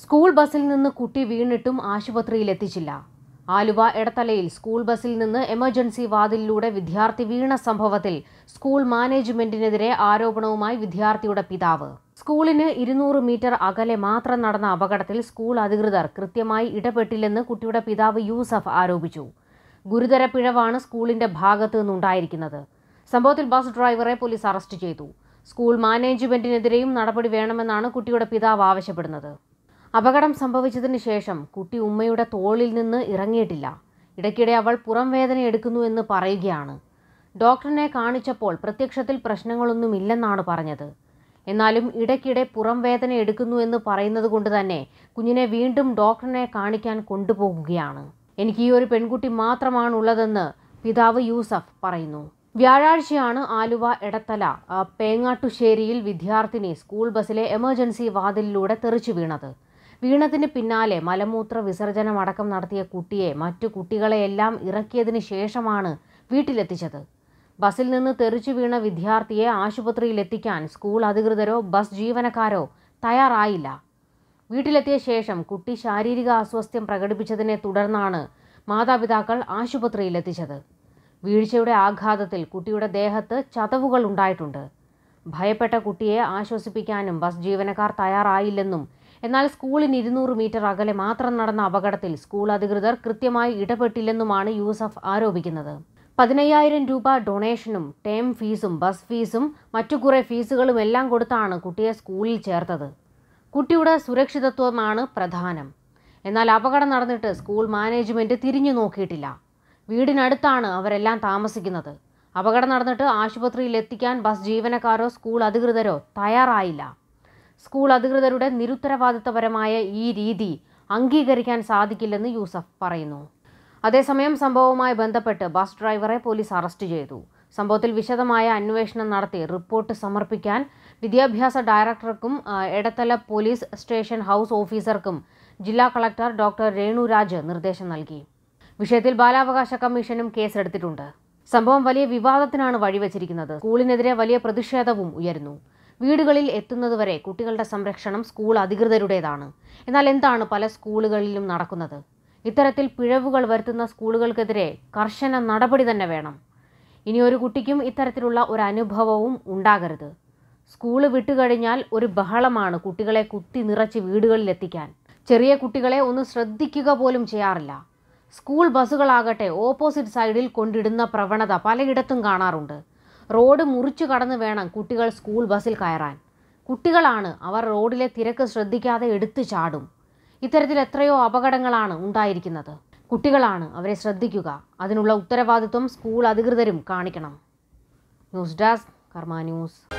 school ബസ്സിൽ നിന്ന് കുട്ടി വീണിട്ടും ആശുപത്രിയിൽ എത്തിച്ചില്ല ആലുവ എടത്തലയിൽ സ്കൂൾ ബസ്സിൽ നിന്ന് എമർജൻസി വാതിലിലൂടെ വിദ്യാർത്ഥി വീണ സംഭവത്തിൽ സ്കൂൾ മാനേജ്മെന്റിനെതിരെ ആരോപണവുമായി വിദ്യാർത്ഥിയുടെ പിതാവ് സ്കൂളിന് ഇരുന്നൂറ് മീറ്റർ അകലെ മാത്രം നടന്ന അപകടത്തിൽ സ്കൂൾ അധികൃതർ കൃത്യമായി ഇടപെട്ടില്ലെന്ന് കുട്ടിയുടെ പിതാവ് യൂസഫ് ആരോപിച്ചു ഗുരുതര പിഴവാണ് സ്കൂളിന്റെ ഭാഗത്ത് നിന്നുണ്ടായിരിക്കുന്നത് സംഭവത്തിൽ ബസ് ഡ്രൈവറെ പോലീസ് അറസ്റ്റ് ചെയ്തു സ്കൂൾ മാനേജ്മെന്റിനെതിരെയും നടപടി വേണമെന്നാണ് കുട്ടിയുടെ പിതാവ് ആവശ്യപ്പെടുന്നത് അപകടം സംഭവിച്ചതിന് ശേഷം കുട്ടി ഉമ്മയുടെ തോളിൽ നിന്ന് ഇറങ്ങിയിട്ടില്ല ഇടയ്ക്കിടെ അവൾ പുറം വേദന എടുക്കുന്നു എന്ന് പറയുകയാണ് ഡോക്ടറിനെ കാണിച്ചപ്പോൾ പ്രത്യക്ഷത്തിൽ പ്രശ്നങ്ങളൊന്നുമില്ലെന്നാണ് പറഞ്ഞത് എന്നാലും ഇടയ്ക്കിടെ പുറം വേദന എടുക്കുന്നു എന്ന് പറയുന്നത് കൊണ്ട് തന്നെ കുഞ്ഞിനെ വീണ്ടും ഡോക്ടറിനെ കാണിക്കാൻ കൊണ്ടുപോകുകയാണ് എനിക്ക് ഈ ഒരു പെൺകുട്ടി മാത്രമാണുള്ളതെന്ന് പിതാവ് യൂസഫ് പറയുന്നു വ്യാഴാഴ്ചയാണ് ആലുവ എടത്തല പേങ്ങാട്ടുശ്ശേരിയിൽ വിദ്യാർത്ഥിനി സ്കൂൾ ബസ്സിലെ എമർജൻസി വാതിലിലൂടെ തെറിച്ചു വീണത് വീണതിന് പിന്നാലെ മലമൂത്ര അടക്കം നടത്തിയ കുട്ടിയെ മറ്റു കുട്ടികളെയെല്ലാം ഇറക്കിയതിന് ശേഷമാണ് വീട്ടിലെത്തിച്ചത് ബസ്സിൽ നിന്ന് തെറിച്ചു വീണ വിദ്യാർത്ഥിയെ ആശുപത്രിയിൽ എത്തിക്കാൻ സ്കൂൾ അധികൃതരോ ബസ് ജീവനക്കാരോ തയ്യാറായില്ല വീട്ടിലെത്തിയ ശേഷം കുട്ടി ശാരീരിക അസ്വാസ്ഥ്യം പ്രകടിപ്പിച്ചതിനെ തുടർന്നാണ് മാതാപിതാക്കൾ ആശുപത്രിയിലെത്തിച്ചത് വീഴ്ചയുടെ ആഘാതത്തിൽ കുട്ടിയുടെ ദേഹത്ത് ചതവുകൾ ഉണ്ടായിട്ടുണ്ട് ഭയപ്പെട്ട കുട്ടിയെ ആശ്വസിപ്പിക്കാനും ബസ് ജീവനക്കാർ തയ്യാറായില്ലെന്നും എന്നാൽ സ്കൂളിന് ഇരുന്നൂറ് മീറ്റർ അകലെ മാത്രം നടന്ന അപകടത്തിൽ സ്കൂൾ അധികൃതർ കൃത്യമായി ഇടപെട്ടില്ലെന്നുമാണ് യൂസഫ് ആരോപിക്കുന്നത് പതിനയ്യായിരം രൂപ ഡൊണേഷനും ടേം ഫീസും ബസ് ഫീസും മറ്റു കുറേ ഫീസുകളും എല്ലാം കൊടുത്താണ് കുട്ടിയെ സ്കൂളിൽ ചേർത്തത് കുട്ടിയുടെ സുരക്ഷിതത്വമാണ് പ്രധാനം എന്നാൽ അപകടം നടന്നിട്ട് സ്കൂൾ മാനേജ്മെൻറ്റ് തിരിഞ്ഞു നോക്കിയിട്ടില്ല വീടിനടുത്താണ് അവരെല്ലാം താമസിക്കുന്നത് അപകടം നടന്നിട്ട് ആശുപത്രിയിൽ എത്തിക്കാൻ ബസ് ജീവനക്കാരോ സ്കൂൾ അധികൃതരോ തയ്യാറായില്ല സ്കൂൾ അധികൃതരുടെ നിരുത്തരവാദിത്തപരമായ ഈ രീതി അംഗീകരിക്കാൻ സാധിക്കില്ലെന്ന് യൂസഫ് പറയുന്നു അതേസമയം സംഭവവുമായി ബന്ധപ്പെട്ട് ബസ് ഡ്രൈവറെ പോലീസ് അറസ്റ്റ് ചെയ്തു സംഭവത്തിൽ വിശദമായ അന്വേഷണം നടത്തി റിപ്പോർട്ട് സമർപ്പിക്കാൻ വിദ്യാഭ്യാസ ഡയറക്ടർക്കും എടത്തല പോലീസ് സ്റ്റേഷൻ ഹൗസ് ഓഫീസർക്കും ജില്ലാ കളക്ടർ ഡോക്ടർ രേണുരാജ് നിർദ്ദേശം നൽകി വിഷയത്തിൽ ബാലാവകാശ കമ്മീഷനും കേസെടുത്തിട്ടുണ്ട് സംഭവം വലിയ വിവാദത്തിനാണ് വഴിവച്ചിരിക്കുന്നത് സ്കൂളിനെതിരെ വലിയ പ്രതിഷേധവും ഉയരുന്നു വീടുകളിൽ എത്തുന്നതുവരെ കുട്ടികളുടെ സംരക്ഷണം സ്കൂൾ അധികൃതരുടേതാണ് എന്നാൽ എന്താണ് പല സ്കൂളുകളിലും നടക്കുന്നത് ഇത്തരത്തിൽ പിഴവുകൾ വരുത്തുന്ന സ്കൂളുകൾക്കെതിരെ കർശന നടപടി തന്നെ വേണം ഇനി ഒരു കുട്ടിക്കും ഇത്തരത്തിലുള്ള ഒരു അനുഭവവും ഉണ്ടാകരുത് സ്കൂൾ വിട്ടുകഴിഞ്ഞാൽ ഒരു ബഹളമാണ് കുട്ടികളെ കുത്തി നിറച്ച് വീടുകളിൽ എത്തിക്കാൻ ചെറിയ കുട്ടികളെ ഒന്ന് ശ്രദ്ധിക്കുക പോലും ചെയ്യാറില്ല സ്കൂൾ ബസ്സുകളാകട്ടെ ഓപ്പോസിറ്റ് സൈഡിൽ കൊണ്ടിടുന്ന പ്രവണത പലയിടത്തും കാണാറുണ്ട് റോഡ് മുറിച്ചു കടന്ന് വേണം കുട്ടികൾ സ്കൂൾ ബസ്സിൽ കയറാൻ കുട്ടികളാണ് അവർ റോഡിലെ തിരക്ക് ശ്രദ്ധിക്കാതെ എടുത്തു ചാടും ഇത്തരത്തിൽ എത്രയോ അപകടങ്ങളാണ് ഉണ്ടായിരിക്കുന്നത് കുട്ടികളാണ് അവരെ ശ്രദ്ധിക്കുക അതിനുള്ള ഉത്തരവാദിത്വം സ്കൂൾ അധികൃതരും കാണിക്കണം ന്യൂസ് ഡെസ്ക് കർമ്മ ന്യൂസ്